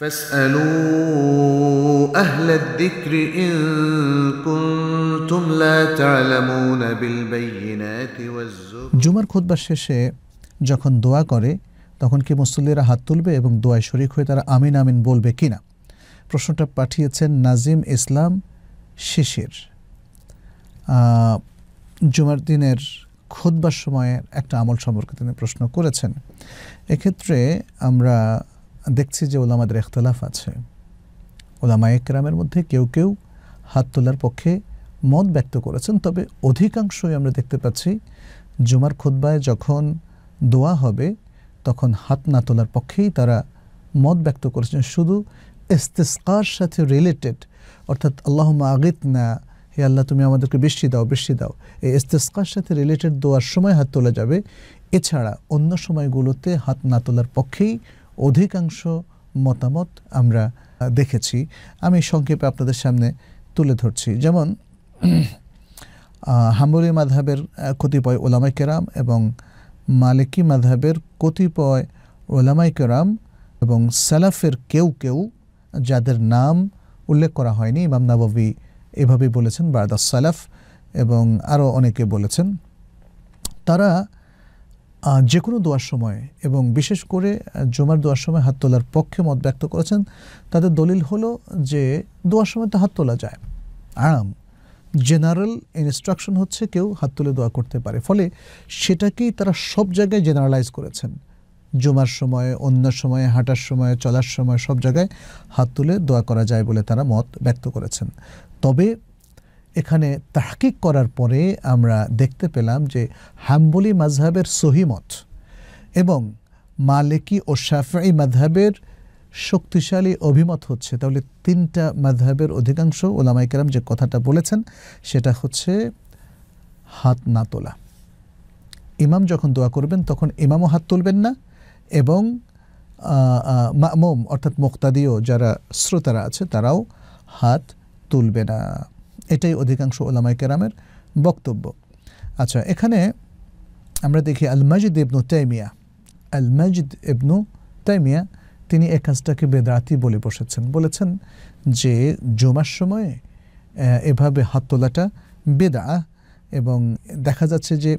فاسألوا أهل الذكر إن كنتم لا تعلمون بالبينات والزبر জুমার খুতবা শেষে যখন দোয়া করে তখন কি মুসল্লিরা হাত তুলবে এবং দোয়ায় শরিক হয়ে তারা আমিন আমিন বলবে কিনা প্রশ্নটা পাঠিয়েছেন নাজিম ইসলাম শিশির জুমার দিনের খোদবার সময়ের একটা আমল সম্পর্কে তিনি প্রশ্ন করেছেন এক্ষেত্রে আমরা দেখছি যে ওলামাদের এখতলাফ আছে ওলামা একরামের মধ্যে কেউ কেউ হাত তোলার পক্ষে মত ব্যক্ত করেছেন তবে অধিকাংশই আমরা দেখতে পাচ্ছি জুমার খুদ্বায় যখন দোয়া হবে তখন হাত না তোলার পক্ষেই তারা মত ব্যক্ত করেছেন শুধু ইস্তেস্কার সাথে রিলেটেড অর্থাৎ আল্লাহ আগিত না হে আল্লাহ তুমি আমাদেরকে বৃষ্টি দাও বৃষ্টি দাও এই ইস্তেস্কার সাথে রিলেটেড দোয়ার সময় হাত তোলা যাবে এছাড়া অন্য সময়গুলোতে হাত না তোলার পক্ষেই অধিকাংশ মতামত আমরা দেখেছি আমি সংক্ষেপে আপনাদের সামনে তুলে ধরছি যেমন হাম্বলি মাধাবের কতিপয় ওলামাই কেরাম এবং মালিকি মাধাবের কতিপয় ওলামাই কেরাম এবং সালাফের কেউ কেউ যাদের নাম উল্লেখ করা হয়নি ইমাম নাববী এভাবে বলেছেন বারদাস সালাফ এবং আরও অনেকে বলেছেন তারা যে কোনো দোয়ার সময় এবং বিশেষ করে জমার দোয়ার সময় হাত তোলার পক্ষে মত ব্যক্ত করেছেন তাদের দলিল হলো যে দোয়ার সময় তো হাত তোলা যায় আরাম জেনারেল ইনস্ট্রাকশন হচ্ছে কেউ হাত তুলে দোয়া করতে পারে ফলে সেটাকেই তারা সব জায়গায় জেনারেলাইজ করেছেন জমার সময় অন্য সময়ে হাঁটার সময় চলার সময় সব জায়গায় হাত তুলে দোয়া করা যায় বলে তারা মত ব্যক্ত করেছেন তবে এখানে তাহকিক করার পরে আমরা দেখতে পেলাম যে হাম্বলি মাঝহাবের সহিমত এবং মালিকি ও শাফি মাধহাবের শক্তিশালী অভিমত হচ্ছে তাহলে তিনটা মাধহবের অধিকাংশ ওলামাইকেরাম যে কথাটা বলেছেন সেটা হচ্ছে হাত না তোলা ইমাম যখন দোয়া করবেন তখন ইমামও হাত তুলবেন না এবং মোম অর্থাৎ মোক্তাদিও যারা শ্রোতারা আছে তারাও হাত তুলবে না এটাই অধিকাংশ ওলামাই কেরামের বক্তব্য আচ্ছা এখানে আমরা দেখি আল মাজিদ ইবনু তাইমিয়া আল মাজিদ ইবনু তাইমিয়া তিনি এ কাজটাকে বেদরাতি বলে বসেছেন বলেছেন যে জমার সময়ে এভাবে হাত তোলাটা বেদা এবং দেখা যাচ্ছে যে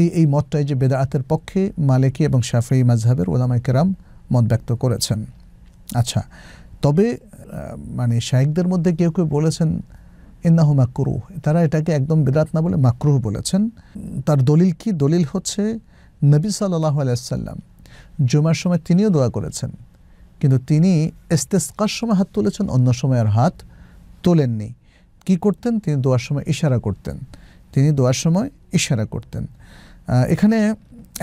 এই এই মতটাই যে বেদাতের পক্ষে মালিকি এবং শাফেই মাজহাবের ওলামাই কেরাম মত ব্যক্ত করেছেন আচ্ছা তবে মানে শাহেকদের মধ্যে কেউ কেউ বলেছেন ইন্নাহু মাকরুহ তারা এটাকে একদম বিরাট না বলে মাকরুহ বলেছেন তার দলিল কি দলিল হচ্ছে নবী সাল্লাহ আলাইসাল্লাম জুমার সময় তিনিও দোয়া করেছেন কিন্তু তিনি এস্তেস্কার সময় হাত তুলেছেন অন্য সময় আর হাত তোলেননি কি করতেন তিনি দোয়ার সময় ইশারা করতেন তিনি দোয়ার সময় ইশারা করতেন এখানে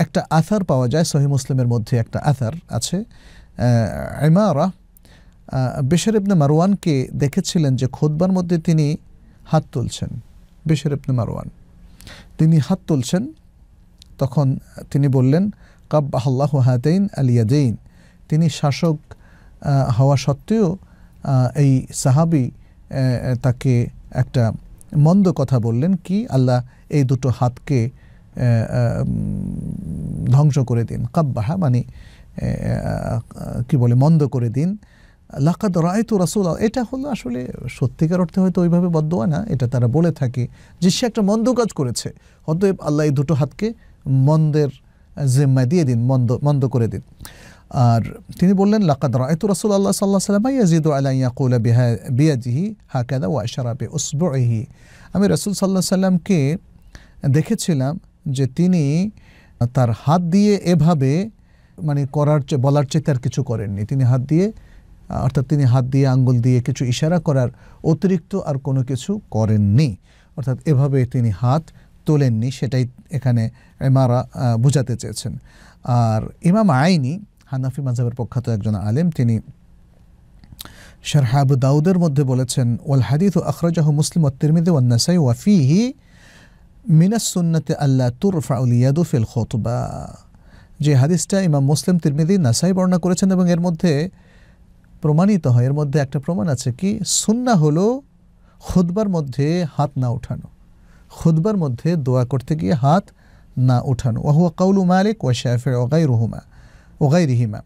একটা আথার পাওয়া যায় সহি মুসলিমের মধ্যে একটা আথার আছে ইমারা বেশার ইবনে মারওয়ানকে দেখেছিলেন যে খোদবার মধ্যে তিনি হাত তুলছেন বেশের আপনি মারোয়ান তিনি হাত তুলছেন তখন তিনি বললেন কাব আল্লাহ হাতেইন আলিয়াদেইন তিনি শাসক হওয়া সত্ত্বেও এই সাহাবি তাকে একটা মন্দ কথা বললেন কি আল্লাহ এই দুটো হাতকে ধ্বংস করে দিন কাব্বাহা মানে কি বলে মন্দ করে দিন লাকাদ রায়তু রাসুল এটা হলো আসলে সত্যিকার অর্থে হয়তো ওইভাবে বদোয়া না এটা তারা বলে থাকে যে সে একটা মন্দ কাজ করেছে অতএব আল্লাহ এই দুটো হাতকে মন্দের জিম্মায় দিয়ে দিন মন্দ মন্দ করে দিন আর তিনি বললেন লাকাদ রায়তু রাসুল আল্লাহ সাল্লাহ সাল্লাম ইয়াজিদু আলাইয়াকুলা বিহা বিয়াজিহি হাকাদা ওয়াশারাবে উসবহি আমি রাসুল সাল্লাহ সাল্লামকে দেখেছিলাম যে তিনি তার হাত দিয়ে এভাবে মানে করার চেয়ে বলার চেয়ে তার কিছু করেননি তিনি হাত দিয়ে অর্থাৎ তিনি হাত দিয়ে আঙ্গুল দিয়ে কিছু ইশারা করার অতিরিক্ত আর কোনো কিছু করেননি অর্থাৎ এভাবে তিনি হাত তোলেননি সেটাই এখানে মারা বোঝাতে চেয়েছেন আর ইমাম আইনি হানাফি মাজাবের প্রখ্যাত একজন আলেম তিনি শারহাব দাউদের মধ্যে বলেছেন ওয়াল হাদিদ ও আখরাজাহ মুসলিম ও তিরমিদি ওয়ান্নাসাই ওয়াফিহি মিনাসুন্নতে আল্লাহ তুরফাউল ইয়াদু ফিল খোতবা যে হাদিসটা ইমাম মুসলিম তিরমিদি নাসাই বর্ণনা করেছেন এবং এর মধ্যে প্রমাণিত হয় এর মধ্যে একটা প্রমাণ আছে কি সুন্না হলো খুদবার মধ্যে হাত না উঠানো খুদবার মধ্যে দোয়া করতে গিয়ে হাত না উঠানো ওহু আকাউল মালিক ওয়া শাহের ওগাই রুহুমা ওগাই রিহিমা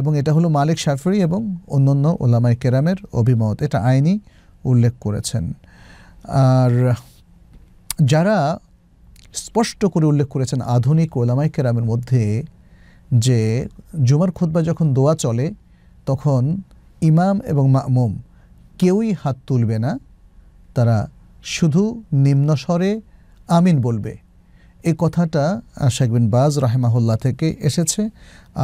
এবং এটা হলো মালিক শাফরি এবং অন্যান্য ওলামাই কেরামের অভিমত এটা আইনি উল্লেখ করেছেন আর যারা স্পষ্ট করে উল্লেখ করেছেন আধুনিক ওলামাই কেরামের মধ্যে যে জুমার খুদ্া যখন দোয়া চলে তখন ইমাম এবং মামুম কেউই হাত তুলবে না তারা শুধু নিম্ন স্বরে আমিন বলবে এই কথাটা শেখ বিন বাজ রাহেমাহুল্লাহ থেকে এসেছে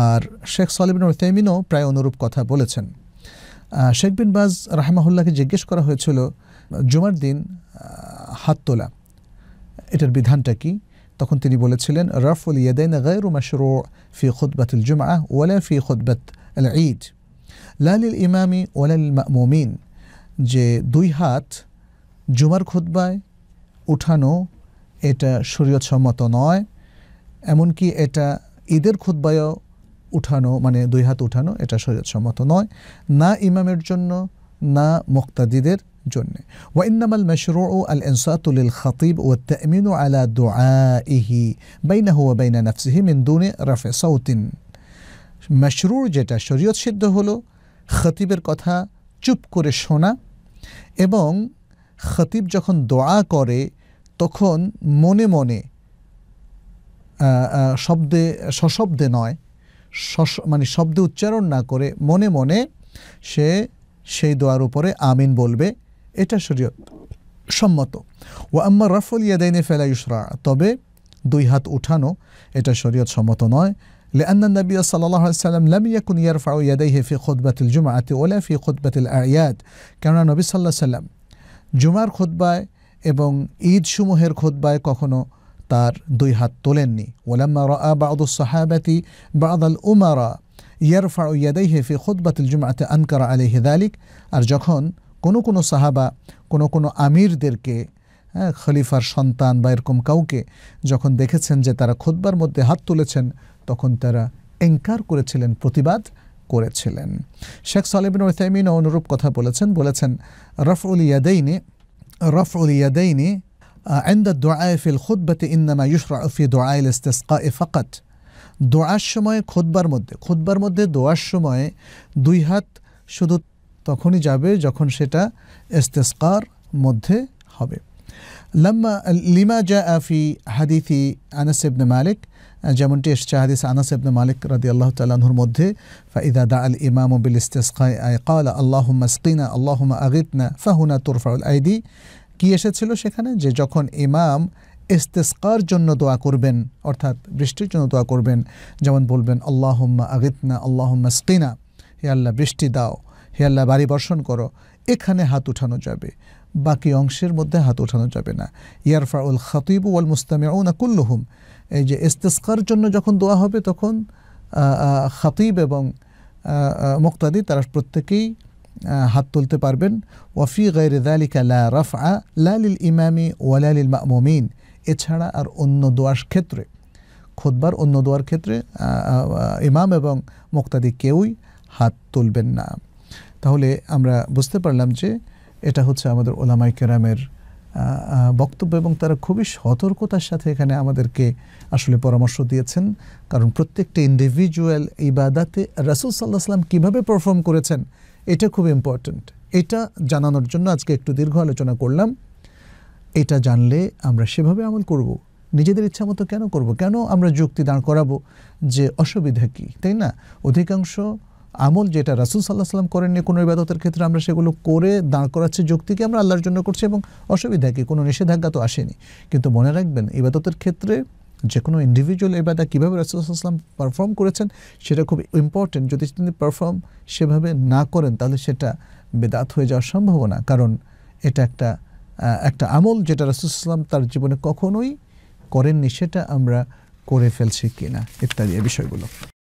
আর শেখ সালিবিন তেমিনও প্রায় অনুরূপ কথা বলেছেন শেখ বিন বাজ রাহেমাহুল্লাহকে জিজ্ঞেস করা হয়েছিল জুমার দিন হাত তোলা এটার বিধানটা কি তখন তিনি বলেছিলেন রফ উল ইয়েদাইন গায়রু মাসরু ফি খুদ্বাতুল জুমা ওয়ালা ফি খুদ্ আল ঈদ লালিল ইমামি ওয়ালাল মামুমিন যে দুই হাত জুমার খুদ্বায় উঠানো এটা শরীয়তসম্মত নয় এমনকি এটা ঈদের খুদ্বায়ও উঠানো মানে দুই হাত উঠানো এটা শরীয়তসম্মত নয় না ইমামের জন্য না মোক্তাদিদের জন্য ওয়াইনামাল মেশর ও আল এনসাতুল খাতিব ও তামিন আলা দোয়া ইহি বাইনা হুয়া বাইনা নাফসিহি দুনে রাফে সাউতিন মশরুর যেটা শরীয়ত সিদ্ধ হলো খতিবের কথা চুপ করে শোনা এবং খতিব যখন দোয়া করে তখন মনে মনে শব্দে সশব্দে নয় মানে শব্দে উচ্চারণ না করে মনে মনে সে সেই দোয়ার উপরে আমিন বলবে এটা শরীয়ত সম্মত ও আম্মা রাফল ইয়াদাইনে ফেলাইসরা তবে দুই হাত উঠানো এটা শরীয়ত সম্মত নয় لأن النبي صلى الله عليه وسلم لم يكن يرفع يديه في خطبة الجمعة ولا في خطبة الأعياد كان النبي صلى الله عليه وسلم جمار خطبة ابن إيد شمهر খুদ্ায় কখনো তার দুই طلني ولما رأى بعض الصحابة بعض الأمراء يرفع يديه في خطبة الجمعة أنكر عليه ذلك দালিক আর যখন কোনো কোনো সাহাবা أمير কোনো হ্যাঁ খলিফার সন্তান বা এরকম কাউকে যখন দেখেছেন যে তারা খোদবার মধ্যে হাত তুলেছেন তখন তারা এঙ্কার করেছিলেন প্রতিবাদ করেছিলেন শেখ সালেবিন ওসাইমিন অনুরূপ কথা বলেছেন বলেছেন রফউল ইয়াদাইনি রফউল ইয়াদাইনি عند الدعاء في الخطبة إنما يشرع في دعاء الاستسقاء فقط দোয়ার সময় খোদবার মধ্যে খোদবার মধ্যে দোয়ার সময়ে দুই হাত শুধু তখনই যাবে যখন সেটা ইস্তেস্কার মধ্যে হবে লম্মা লিমা জা আফি حديث انس بن মালিক যেমনটি এসছে হাদিস আনাস ইবনে মালিক রাদি আল্লাহ তাল্লাহুর মধ্যে ফাইদা দা আল ইমাম বিল ইস্তেসকায় আয় কাল আল্লাহ মাসকিনা আল্লাহ আগিতনা ফাহুনা তোরফাউল আইদি কি এসেছিল সেখানে যে যখন ইমাম ইস্তেসকার জন্য দোয়া করবেন অর্থাৎ বৃষ্টির জন্য দোয়া করবেন যেমন বলবেন আল্লাহম্মা আগিতনা আল্লাহ মাসকিনা হে আল্লাহ বৃষ্টি দাও হে আল্লাহ বাড়ি বর্ষণ করো এখানে হাত উঠানো যাবে বাকি অংশের মধ্যে হাত ওঠানো যাবে না ইয়ারফা উল খাতিব ওয়াল না কুল্লুহুম এই যে ইস্তেস্কার জন্য যখন দোয়া হবে তখন খাতিব এবং মুক্তাদি তারা প্রত্যেকেই হাত তুলতে পারবেন ওয়াফি গাইরে দালিকা লা রাফা লালিল ইমামি ওয়ালালিল মমিন এছাড়া আর অন্য দোয়ার ক্ষেত্রে খোদবার অন্য দোয়ার ক্ষেত্রে ইমাম এবং মুক্তাদি কেউই হাত তুলবেন না তাহলে আমরা বুঝতে পারলাম যে এটা হচ্ছে আমাদের ওলামাই কেরামের বক্তব্য এবং তারা খুবই সতর্কতার সাথে এখানে আমাদেরকে আসলে পরামর্শ দিয়েছেন কারণ প্রত্যেকটা ইন্ডিভিজুয়াল ইবাদাতে রাসুল সাল্লাহ সাল্লাম কীভাবে পারফর্ম করেছেন এটা খুব ইম্পর্ট্যান্ট এটা জানানোর জন্য আজকে একটু দীর্ঘ আলোচনা করলাম এটা জানলে আমরা সেভাবে আমল করব। নিজেদের ইচ্ছা মতো কেন করব কেন আমরা যুক্তি দাঁড় করাবো যে অসুবিধা কী তাই না অধিকাংশ আমল যেটা রাসুল সাল্লাহ সাল্লাম করেননি কোনো ইবাদতের ক্ষেত্রে আমরা সেগুলো করে দাঁড় করাচ্ছি যুক্তিকে আমরা আল্লাহর জন্য করছি এবং অসুবিধা কি কোনো নিষেধাজ্ঞা তো আসেনি কিন্তু মনে রাখবেন ইবাদতের ক্ষেত্রে যে কোনো ইন্ডিভিজুয়াল এবাদা কীভাবে রাসুলাম পারফর্ম করেছেন সেটা খুব ইম্পর্টেন্ট যদি তিনি পারফর্ম সেভাবে না করেন তাহলে সেটা বেদাত হয়ে যাওয়ার সম্ভাবনা কারণ এটা একটা একটা আমল যেটা রাসুলাম তার জীবনে কখনোই করেননি সেটা আমরা করে ফেলছি কিনা ইত্যাদি বিষয়গুলো